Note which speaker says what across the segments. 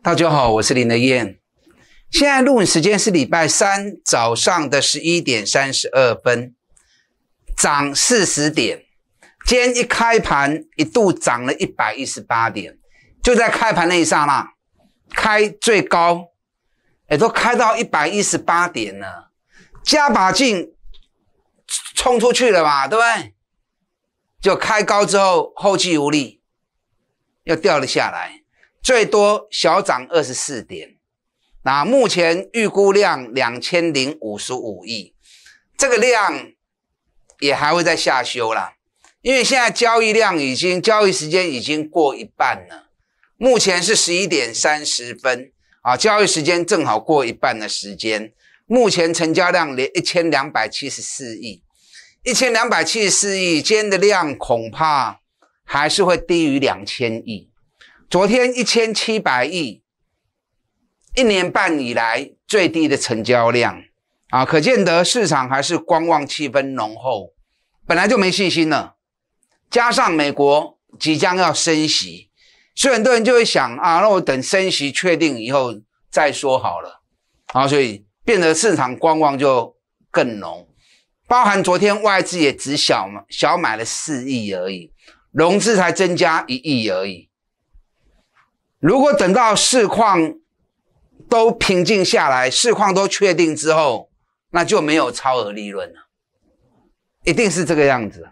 Speaker 1: 大家好，我是林德燕。现在录影时间是礼拜三早上的十一点三十二分，涨四十点。今天一开盘一度涨了一百一十八点，就在开盘那一刹那，开最高，也都开到一百一十八点了，加把劲冲出去了嘛，对不对？就开高之后后继无力，又掉了下来。最多小涨二十四点，那目前预估量两千零五十五亿，这个量也还会在下修啦，因为现在交易量已经交易时间已经过一半了，目前是十一点三十分啊，交易时间正好过一半的时间，目前成交量连一千两百七十四亿，一千两百七十四亿天的量恐怕还是会低于两千亿。昨天一千七百亿，一年半以来最低的成交量，啊，可见得市场还是观望气氛浓厚，本来就没信心了，加上美国即将要升息，所以很多人就会想啊，那我等升息确定以后再说好了，啊，所以变得市场观望就更浓，包含昨天外资也只小小买了四亿而已，融资才增加一亿而已。如果等到市况都平静下来，市况都确定之后，那就没有超额利润了，一定是这个样子。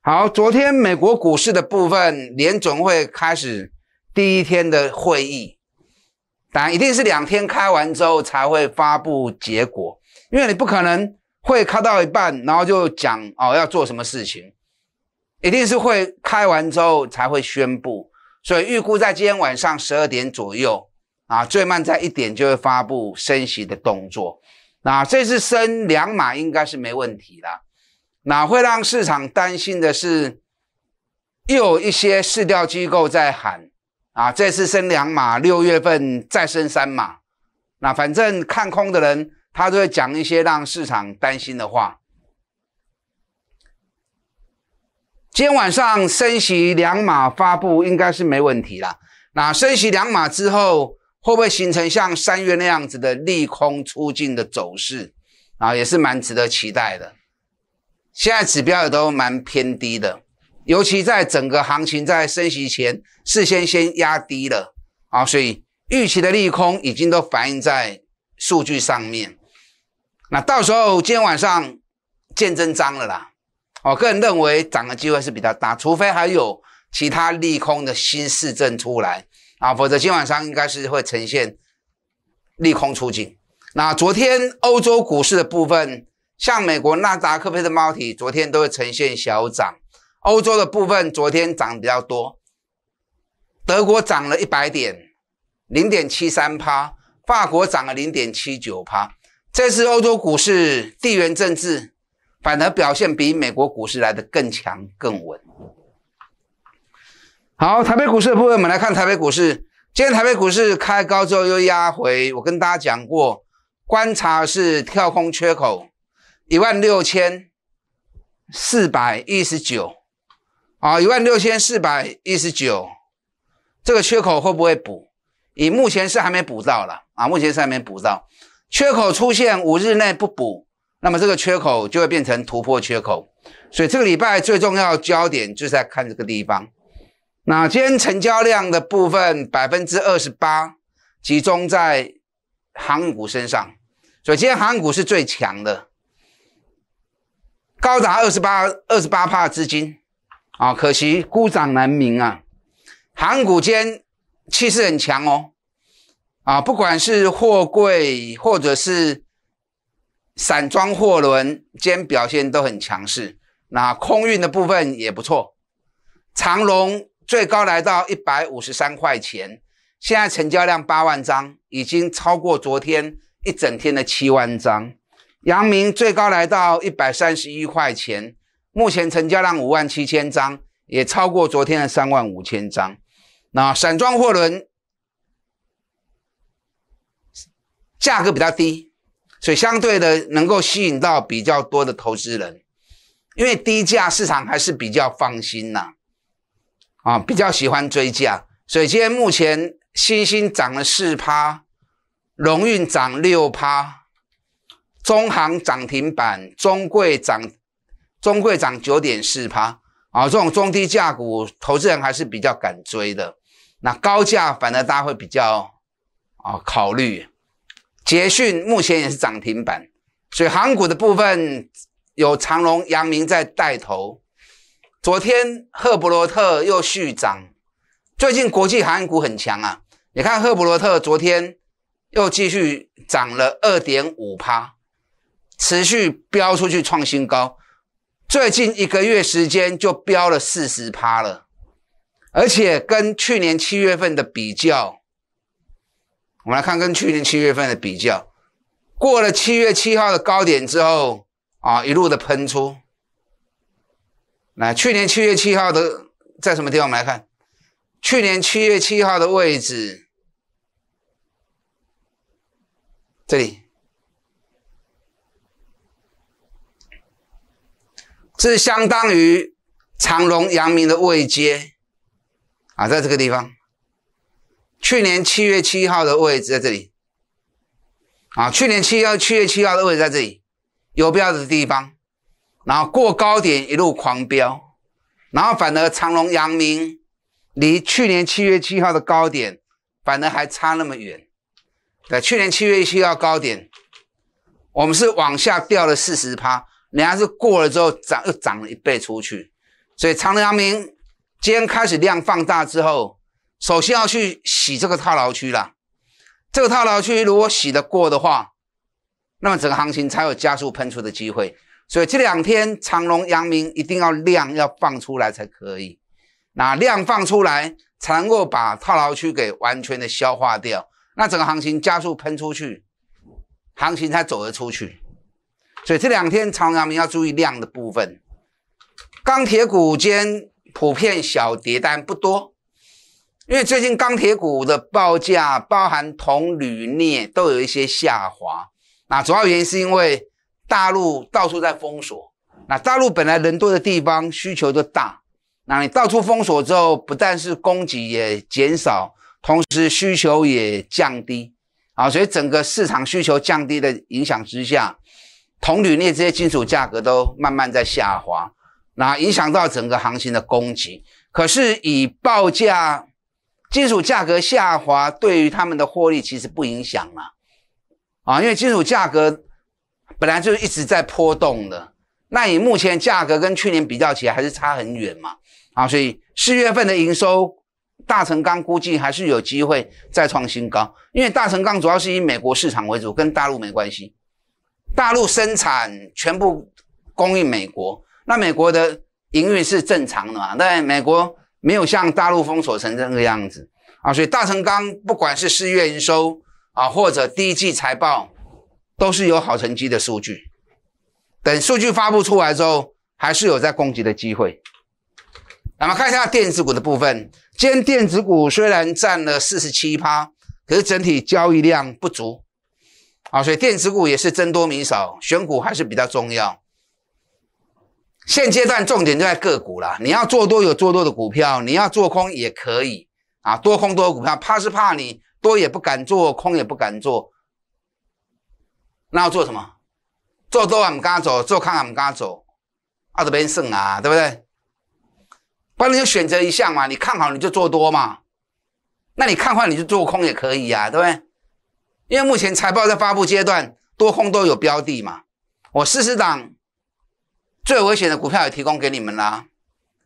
Speaker 1: 好，昨天美国股市的部分，联总会开始第一天的会议，当然一定是两天开完之后才会发布结果，因为你不可能会开到一半，然后就讲哦要做什么事情，一定是会开完之后才会宣布。所以预估在今天晚上十二点左右啊，最慢在一点就会发布升息的动作。那这次升两码应该是没问题的。那会让市场担心的是，又有一些市调机构在喊啊，这次升两码，六月份再升三码。那反正看空的人，他都会讲一些让市场担心的话。今天晚上升息两码发布应该是没问题啦。那升息两码之后，会不会形成像三月那样子的利空出境的走势啊？也是蛮值得期待的。现在指标也都蛮偏低的，尤其在整个行情在升息前事先先压低了啊，所以预期的利空已经都反映在数据上面。那到时候今天晚上见真章了啦。我个人认为涨的机会是比较大，除非还有其他利空的新事证出来啊，否则今晚上应该是会呈现利空出境。那昨天欧洲股市的部分，像美国纳达克、菲的猫体，昨天都会呈现小涨。欧洲的部分昨天涨比较多，德国涨了一百点，零点七三帕，法国涨了零点七九帕。这次欧洲股市地缘政治。反而表现比美国股市来的更强更稳。好，台北股市的部分，我们来看台北股市。今天台北股市开高之后又压回，我跟大家讲过，观察是跳空缺口一万六千四百一十九啊，一万六千四百一十九，这个缺口会不会补？以目前是还没补到了啊，目前是还没补到缺口出现五日内不补。那么这个缺口就会变成突破缺口，所以这个礼拜最重要焦点就是在看这个地方。那今天成交量的部分百分之二十八集中在航股身上，所以今天航股是最强的，高达二十八二十八帕资金啊，可惜孤掌难鸣啊。航股今天气势很强哦，啊，不管是货柜或者是。散装货轮今天表现都很强势，那空运的部分也不错。长龙最高来到一百五十三块钱，现在成交量八万张，已经超过昨天一整天的七万张。阳明最高来到一百三十一块钱，目前成交量五万七千张，也超过昨天的三万五千张。那散装货轮价格比较低。所以相对的能够吸引到比较多的投资人，因为低价市场还是比较放心呐，啊比较喜欢追价，所以今天目前新兴涨了四趴，荣运涨六趴，中行涨停板，中贵涨中贵涨九点四趴，啊这种中低价股投资人还是比较敢追的，那高价反而大家会比较啊考虑。捷讯目前也是涨停板，所以航股的部分有长隆、阳明在带头。昨天赫伯罗特又续涨，最近国际航股很强啊！你看赫伯罗特昨天又继续涨了二点五趴，持续飙出去创新高。最近一个月时间就飙了四十趴了，而且跟去年七月份的比较。我们来看跟去年七月份的比较，过了七月七号的高点之后，啊，一路的喷出。来，去年七月七号的在什么地方？我们来看，去年七月七号的位置，这里是相当于长隆、阳明的位阶啊，在这个地方。去年七月七号的位置在这里，啊，去年七月七月七号的位置在这里，有标的的地方，然后过高点一路狂飙，然后反而长隆、阳明离去年七月七号的高点反而还差那么远。对，去年七月七号高点，我们是往下掉了四十趴，人家是过了之后涨又涨了一倍出去，所以长隆、阳明今天开始量放大之后。首先要去洗这个套牢区了，这个套牢区如果洗得过的话，那么整个行情才有加速喷出的机会。所以这两天长隆、阳明一定要量要放出来才可以，那量放出来才能够把套牢区给完全的消化掉，那整个行情加速喷出去，行情才走得出去。所以这两天长隆、阳明要注意量的部分。钢铁股间普遍小跌单不多。因为最近钢铁股的报价，包含铜、铝、镍都有一些下滑。那主要原因是因为大陆到处在封锁。那大陆本来人多的地方需求就大，那你到处封锁之后，不但是供给也减少，同时需求也降低啊。所以整个市场需求降低的影响之下，铜、铝、镍这些金属价格都慢慢在下滑。那影响到整个行情的供给，可是以报价。金属价格下滑对于他们的获利其实不影响嘛？啊，因为金属价格本来就一直在波动的。那以目前价格跟去年比较起来，还是差很远嘛？啊，所以四月份的营收，大成钢估计还是有机会再创新高，因为大成钢主要是以美国市场为主，跟大陆没关系。大陆生产全部供应美国，那美国的营运是正常的嘛？那美国。没有像大陆封锁成这个样子啊，所以大成钢不管是四月营收啊，或者第一季财报，都是有好成绩的数据。等数据发布出来之后，还是有在攻击的机会。那么看一下电子股的部分，今天电子股虽然占了四十七趴，可是整体交易量不足啊，所以电子股也是增多民少，选股还是比较重要。现阶段重点就在个股了。你要做多有做多的股票，你要做空也可以啊。多空多股票，怕是怕你多也不敢做，空也不敢做，那要做什么？做多也唔敢做，做空也唔敢走，啊这边剩啊？对不对？然你就选择一项嘛。你看好你就做多嘛，那你看坏你就做空也可以呀，对不对？因为目前财报在发布阶段，多空都有标的嘛。我试试档。最危险的股票也提供给你们啦，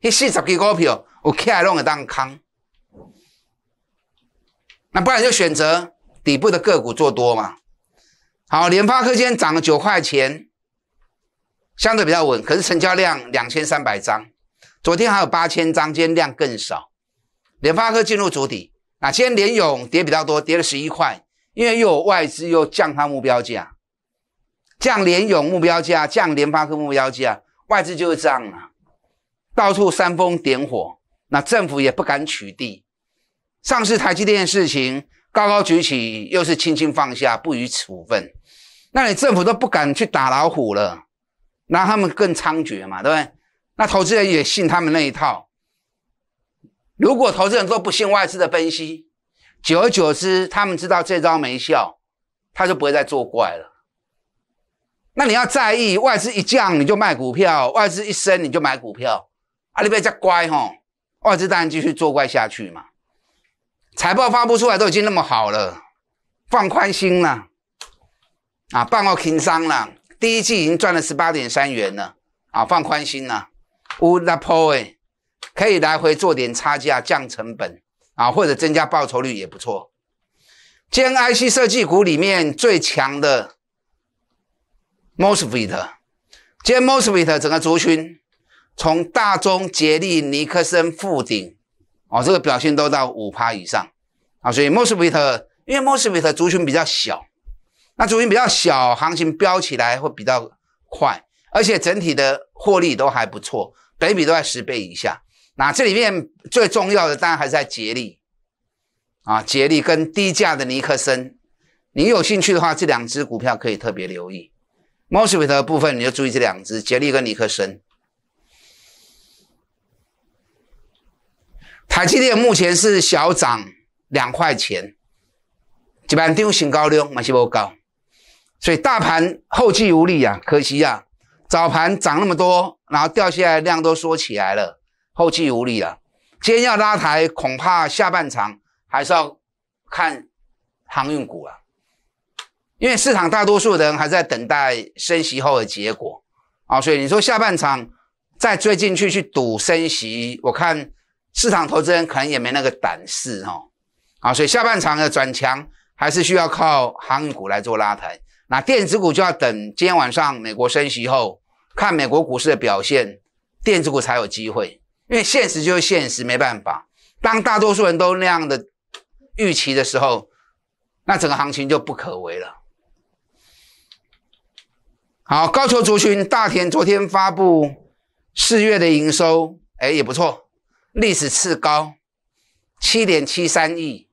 Speaker 1: 一四十只股票我 care 当康，那不然就选择底部的个股做多嘛。好，联发科今天涨了九块钱，相对比较稳，可是成交量两千三百张，昨天还有八千张，今天量更少。联发科进入主底，啊，今天联勇跌比较多，跌了十一块，因为又有外资又降它目标价。降联永目标价，降联发科目标价，外资就是这样啊，到处煽风点火，那政府也不敢取缔。上市台积电的事情，高高举起，又是轻轻放下，不予处分，那你政府都不敢去打老虎了，那他们更猖獗嘛，对不对？那投资人也信他们那一套。如果投资人都不信外资的分析，久而久之，他们知道这招没效，他就不会再作怪了。那你要在意外资一降你就卖股票，外资一升你就买股票，啊，你别再乖吼，外资当然继续作怪下去嘛。财报发布出来都已经那么好了，放宽心了，啊，办告停商了，第一季已经赚了十八点三元了，啊，放宽心了，乌拉波诶，可以来回做点差价降成本啊，或者增加报酬率也不错。兼 I C 设计股里面最强的。Mossvite，接 Mossvite 整个族群，从大中捷利尼克森附顶，哦，这个表现都到五趴以上啊，所以 Mossvite 因为 Mossvite 族群比较小，那族群比较小，行情飙起来会比较快，而且整体的获利都还不错，北比都在十倍以下。那这里面最重要的当然还是在捷利，啊，捷利跟低价的尼克森，你有兴趣的话，这两只股票可以特别留意。m o s f 西 t 的部分，你就注意这两只杰利跟尼克森。台积电目前是小涨两块钱，一万张新高量还是不高，所以大盘后继无力啊，可惜啊，早盘涨那么多，然后掉下来量都缩起来了，后继无力了。今天要拉抬，恐怕下半场还是要看航运股啊。因为市场大多数的人还在等待升息后的结果啊，所以你说下半场再追进去去赌升息，我看市场投资人可能也没那个胆识哦。啊，所以下半场的转强还是需要靠航运股来做拉抬，那电子股就要等今天晚上美国升息后看美国股市的表现，电子股才有机会。因为现实就是现实，没办法。当大多数人都那样的预期的时候，那整个行情就不可为了。好，高桥竹群大田昨天发布四月的营收，哎也不错，历史次高，七点七三亿，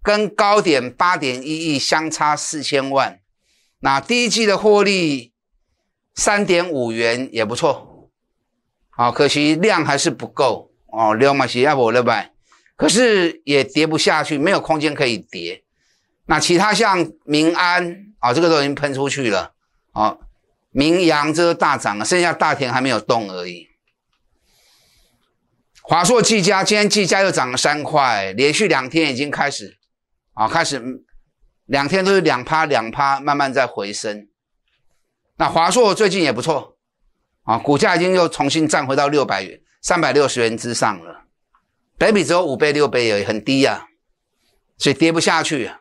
Speaker 1: 跟高点八点一亿相差四千万。那第一季的获利三点五元也不错，好可惜量还是不够哦，六嘛西亚伯六百，可是也跌不下去，没有空间可以跌。那其他像民安啊，这个都已经喷出去了，好。名扬这是大涨了，剩下大田还没有动而已。华硕技嘉今天技嘉又涨了三块，连续两天已经开始啊，开始两天都是两趴两趴，慢慢在回升。那华硕最近也不错啊，股价已经又重新站回到六百元、三百六十元之上了。北比只有五倍、六倍，也很低呀，所以跌不下去。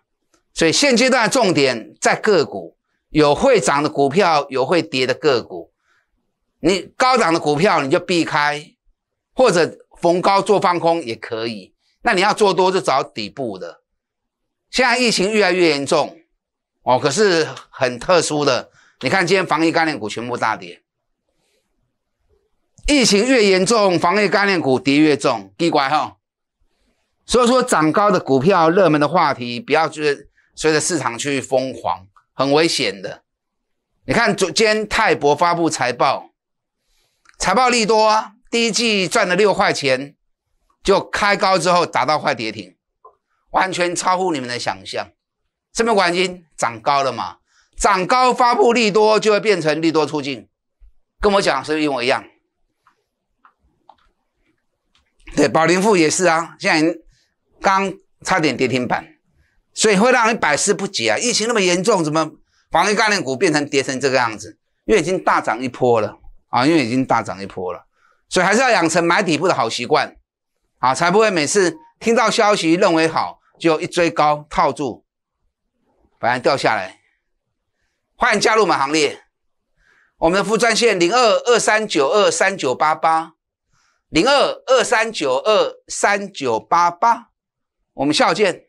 Speaker 1: 所以现阶段重点在个股。有会涨的股票，有会跌的个股。你高涨的股票你就避开，或者逢高做放空也可以。那你要做多就找底部的。现在疫情越来越严重哦，可是很特殊的。你看今天防疫概念股全部大跌，疫情越严重，防疫概念股跌越重，地怪哈。所以说，涨高的股票、热门的话题，不要就是随着市场去疯狂。很危险的，你看昨天泰博发布财报，财报利多，第一季赚了六块钱，就开高之后达到快跌停，完全超乎你们的想象。这么关心经涨高了嘛？涨高发布利多就会变成利多出尽，跟我讲是不是一模一样。对，宝林富也是啊，现在刚差点跌停板。所以会让你百思不解啊！疫情那么严重，怎么防御概念股变成跌成这个样子？因为已经大涨一波了啊！因为已经大涨一波了，所以还是要养成买底部的好习惯啊，才不会每次听到消息认为好就一追高套住，反而掉下来。欢迎加入我们行列，我们的副专线零二二三九二三九八八零二二三九二三九八八，我们下午见。